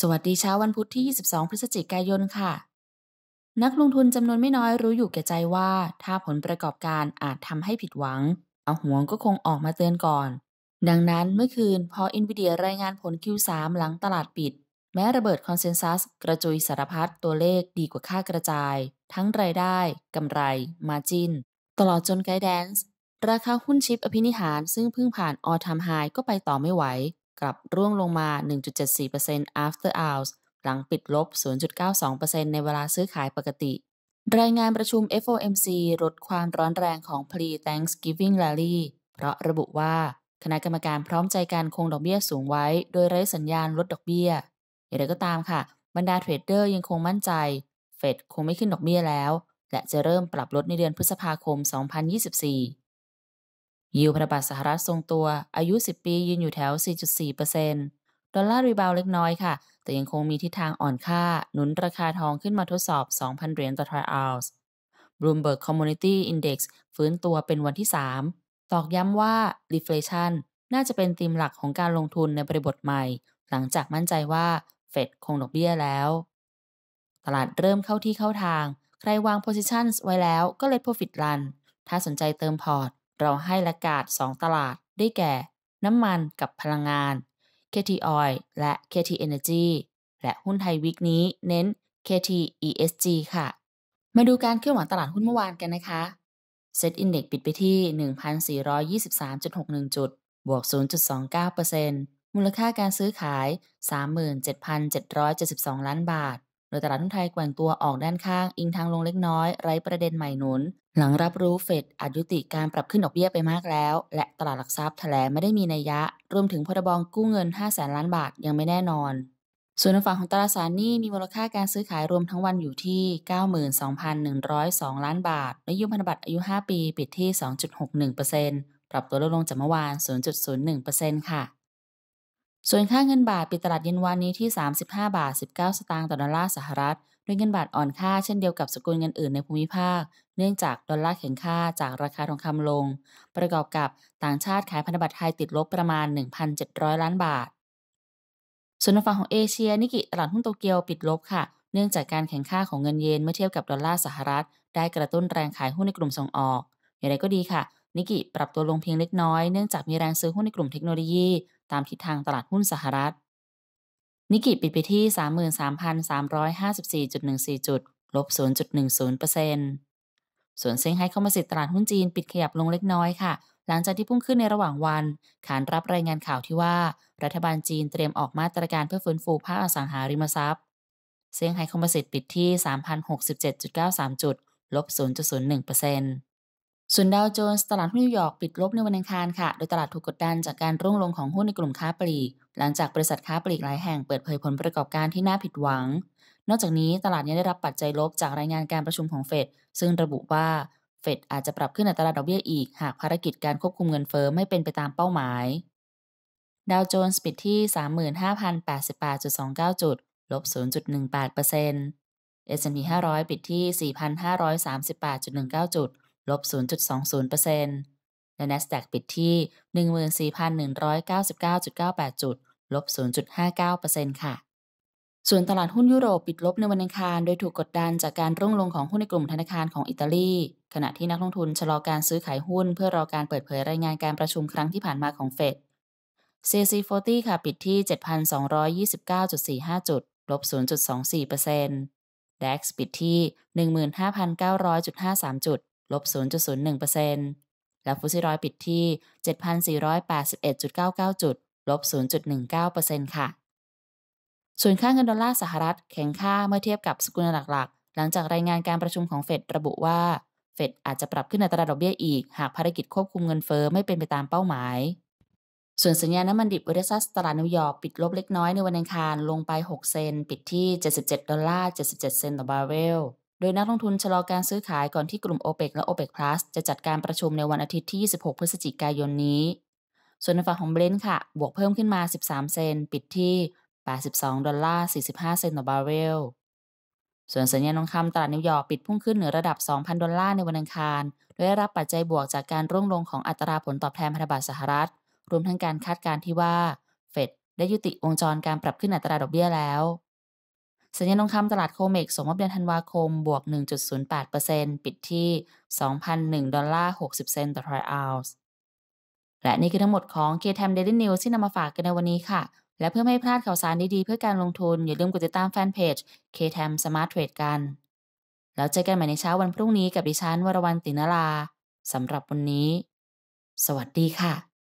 สวัสดีเช้าวันพุธที่ 22 พฤศจิกายนค่ะ นักลงทุนจำนวนไม่น้อยรู้อยู่แก่ใจว่า ถ้าผลประกอบการอาจทำให้ผิดหวัง เอาห่วงก็คงออกมาเตือนก่อน ดังนั้นเมื่อคืนพออินวิเดียรายงานผล Q3 หลังตลาดปิด แม้ระเบิดคอนเซนแซสกระจุยสารพัดตัวเลขดีกว่าค่ากระจาย ทั้งรายได้กำไรมาจินตลอดจนไกด์แดนซ์ราคาหุ้นชิปอภินิหารซึ่งเพิ่งผ่านออทามไฮก็ไปต่อไม่ไหวกลับร่วงลงมา 1.74% after hours หลังปิดลบ 0.92%ในเวลาซื้อขายปกติ รายงานประชุม FOMC ลดความร้อนแรงของ Pre-Thanksgiving Rally เพราะระบุว่า คณะกรรมการพร้อมใจการคงดอกเบี้ยสูงไว้ โดยไร้สัญญาณลดดอกเบี้ย อย่างไรก็ตามค่ะ บรรดาเทรดเดอร์ยังคงมั่นใจ เฟดคงไม่ขึ้นดอกเบี้ยแล้ว และจะเริ่มปรับลดในเดือนพฤษภาคม 2024ยิวพันธบัตรสหรัฐทรงตัว อายุ 10 ปียืนอยู่แถว 4.4%ดอลลาร์รีบาวเล็กน้อยค่ะ แต่ยังคงมีทิศทางอ่อนค่า หนุนราคาทองขึ้นมาทดสอบ 2,000 เหรียญต่อทรัลล์มเบิร์กคอมมูนิตี้อินดี x ฟื้นตัวเป็นวันที่ 3 ตอกย้ำว่า deflation น่าจะเป็นธีมหลักของการลงทุนในบริบทใหม่ หลังจากมั่นใจว่าเฟดคงดอกเบี้ยแล้ว ตลาดเริ่มเข้าที่เข้าทาง ใครวาง positions ไว้แล้วก็เลทโปรฟิตรันถ้าสนใจเติมพอร์ตเราให้ละกาด2ตลาดได้แก่ น้ำมันกับพลังงาน KT Oil และ KT Energy และหุ้นไทยวิกนี้ เน้น KT ESG ค่ะ มาดูการเคลื่อนไหวตลาดหุ้นเมื่อวานกันนะคะเซ็ตอินเด็กปิดไปที่ 1,423.61 จุด บวก 0.29%มูลค่าการซื้อขาย 37,772 ล้านบาทยตลาดหุ้นไทยแกว่งตัวออกด้านข้างอิงทางลงเล็กน้อยไร้ประเด็นใหม่หนุน หลังรับรู้เฟดอายุติการปรับขึ้นดอกเบี้ยไปมากแล้วและตลาดหลักทรัพย์แถลงไม่ได้มีนัยยะรวมถึงพรบกู้เงิน5 0 0 0 0ล้านบาท ยังไม่แน่นอน ส่วนฝั่งของตราสารหนี้มีมูลค่าการซื้อขายรวมทั้งวันอยู่ที่ 92,102ล้านบาทและยุพันธบัตรอายุ5ปีปิดที่2.61%ปรับตัวลดลงจากเมื่อวาน0.01%ค่ะส่วนค่าเงินบาทปิดตลาดเย็นวันนี้ที่ 35บาท19 สตางค์ต่อดอลลาร์สหรัฐด้วยเงินบาทอ่อนค่าเช่นเดียวกับสกุลเงินอื่นในภูมิภาคเนื่องจากดอลลาร์แข็งค่าจากราคาทองคำลง ประกอบกับต่างชาติขายพันธบัตรไทย ติดลบประมาณ 1,700 ล้านบาทส่วนฝั่งของเอเชียนิกิตลาดหุ้นโตเกียวปิดลบค่ะเนื่องจากการแข็งค่าของเงินเยนเมื่อเทียบกับดอลลาร์สหรัฐ ได้กระตุ้นแรงขายหุ้นในกลุ่มส่งออก อย่างไรก็ดีค่ะนิกิปรับตัวลงเพียงเล็กน้อยเนื่องจากมีแรงซื้อหุ้นในกลุ่มเทคโนโลยีตามทิศทางตลาดหุ้นสหรัฐนิกกิปิดไปที่ 33,354.14จุดลบ0.10%ส่วนเซิงไฮ้เข้ามาสิตลาดหุ้นจีนปิดขยับลงเล็กน้อยค่ะ หลังจากที่พุ่งขึ้นในระหว่างวัน ขานรับรายงานข่าวที่ว่า รัฐบาลจีนเตรียมออกมาตรการเพื่อฟื้นฟูภาคอสังหาริมทรัพย์ เซิงไฮ้คอมโพสิ์ปิดที่ 3,067.93จุดลบ0.01%เส่วนดาวโจนส์ตลาดหุ้นนิวยอร์กปิดลบในวันอังคารค่ะ โดยตลาดถูกกดดันจากการร่วงลงของหุ้นในกลุ่มค้าปลีก หลังจากบริษัทค้าปลีกหลายแห่งเปิดเผยผลประกอบการที่น่าผิดหวัง นอกจากนี้ตลาดยังได้รับปัจจัยลบจากรายงานการประชุมของเฟดซึ่งระบุว่าเฟดอาจจะปรับขึ้นอัตราดอกเบี้ยอีกหากภารกิจการควบคุมเงินเฟ้อไม่เป็นไปตามเป้าหมายดาวโจนส์ปิดที่ 35,088.29จุดลบ0.18%เอสแอนด์พี500 ปิดที่4,538.19จุดลบ0.20%และ NASDAQ ปิดที่ 14,199.98 จุดลบ0.59%ค่ะ ส่วนตลาดหุ้นยุโรปปิดลบในวันอังคารโดยถูกกดดันจากการร่วงลงของหุ้นในกลุ่มธนาคารของอิตาลี ขณะที่นักลงทุนชะลอการซื้อขายหุ้น เพื่อรอการเปิดเผยรายงานการประชุมครั้งที่ผ่านมาของเฟด CC40 ค่ะปิดที่ 7,229.45 จุดลบ0.24% DAX ปิดที่15,900.53จุดลบ0.01%และฟุตซีร้อยปิดที่ 7,481.99 จุดลบ0.19%ค่ะ ส่วนค่าเงินดอลลาร์สหรัฐแข็งค่าเมื่อเทียบกับสกุลหลักๆ หลังจากรายงานการประชุมของเฟดระบุว่า เฟดอาจจะปรับขึ้นอัตราดอกเบี้ยอีก หากภารกิจควบคุมเงินเฟอ้อไม่เป็นไปตามเป้าหมาย ส่วนสัญญาณน้ำมันดิบเวเดซัสตลาดนิวยอร์กปิดลบเล็กน้อยในวันอังคาร ลงไป 6 เซน ปิดที่ 77ดอลลาร์77 เซนต์ต่อบาร์เรลโดยนักลงทุนชะลอการซื้อขายก่อนที่กลุ่ม o p e ปและ o p e ป Plus จะจัดการประชุมในวันอาทิตย์ที่ 26 พฤศจิกายนนี้ ส่วนในฝั่งของเบรนท์ค่ะ บวกเพิ่มขึ้นมา 13 เซนปิดที่ 82 ดอลลาร์45 เซนต่อบาร์เรล ส่วนสัญญาณทองคำตลาดนิวยอร์กปิดพุ่งขึ้นเหนือระดับ 2,000 ดอลลาร์ในวันอังคาร โดยได้รับปัจจัยบวกจากการร่วงลงของอัตราผลตอบแทนพันธบัตรสหรัฐ รวมทั้งการคาดการณ์ที่ว่าเฟดได้ยุติวงจรการปรับขึ้นอัตราดอกเบี้ยแล้วสัญญาทองคำตลาดโคเมกส่งมอบเดือนธันวาคม บวก 1.08%ปิดที่ 2,001ดอลลาร์60 เซนต์ต่อทรอยออนซ์และนี่คือทั้งหมดของ k t m Daily News ที่นำมาฝากกันในวันนี้ค่ะ และเพื่อไม่ให้พลาดข่าวสารดีๆเพื่อการลงทุน อย่าลืมกดติดตามแฟนเพจ k t m Smart Trade กัน แล้วเจอกันใหม่ในเช้าวันพรุ่งนี้กับดิฉันวรวรรณตินราสำหรับวันนี้ สวัสดีค่ะ